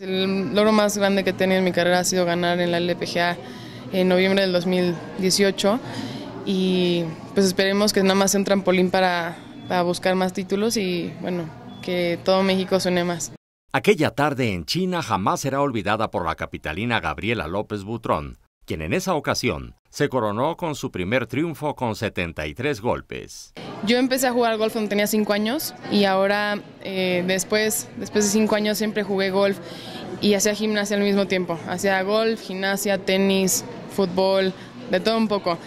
El logro más grande que he tenido en mi carrera ha sido ganar en la LPGA en noviembre del 2018 y pues esperemos que nada más sea un trampolín para, para buscar más títulos y bueno, que todo México suene más. Aquella tarde en China jamás será olvidada por la capitalina Gabriela López Butrón, quien en esa ocasión se coronó con su primer triunfo con 73 golpes. Yo empecé a jugar golf cuando tenía 5 años y ahora eh, después, después de 5 años siempre jugué golf y hacía gimnasia al mismo tiempo. Hacía golf, gimnasia, tenis, fútbol, de todo un poco.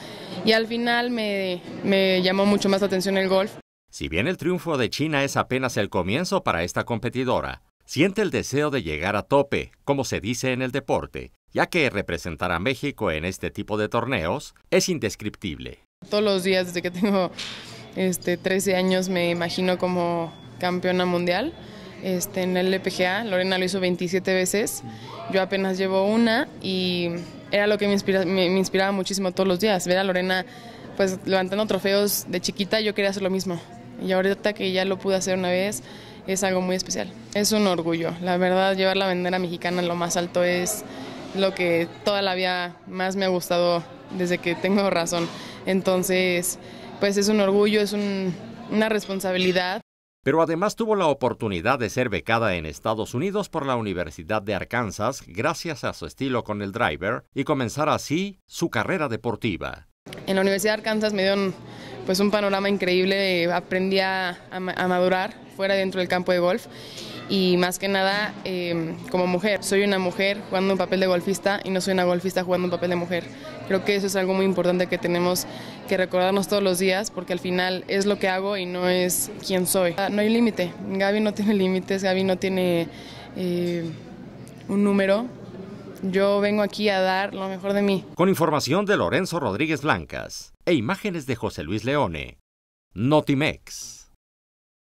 Y al final me, me llamó mucho más la atención el golf. Si bien el triunfo de China es apenas el comienzo para esta competidora, siente el deseo de llegar a tope, como se dice en el deporte, ya que representar a México en este tipo de torneos es indescriptible. Todos los días desde que tengo este, 13 años me imagino como campeona mundial. Este, en el LPGA, Lorena lo hizo 27 veces, yo apenas llevo una y era lo que me, inspira, me, inspiraba muchísimo todos los días, ver a Lorena pues levantando trofeos de chiquita, yo quería hacer lo mismo. Y ahorita que ya lo pude hacer una vez, es algo muy especial. Es un orgullo. La verdad, llevar la bandera mexicana en lo más alto es lo que toda la vida más me ha gustado desde que tengo razón. Entonces, pues es un orgullo, es una responsabilidad. Pero además tuvo la oportunidad de ser becada en Estados Unidos por la Universidad de Arkansas gracias a su estilo con el driver y comenzar así su carrera deportiva. En la Universidad de Arkansas me dio pues un panorama increíble, aprendí a madurar fuera dentro del campo de golf y más que nada em, como mujer. Soy una mujer jugando un papel de golfista y no soy una golfista jugando un papel de mujer. Creo que eso es algo muy importante que tenemos que recordarnos todos los días porque al final es lo que hago y no es quién soy. Ah, no hay límite, Gaby no tiene límites, Gaby no tiene eh, un número. Yo vengo aquí a dar lo mejor de mí. Con información de Lorenzo Rodríguez Blancas e imágenes de José Luis Leone, Notimex.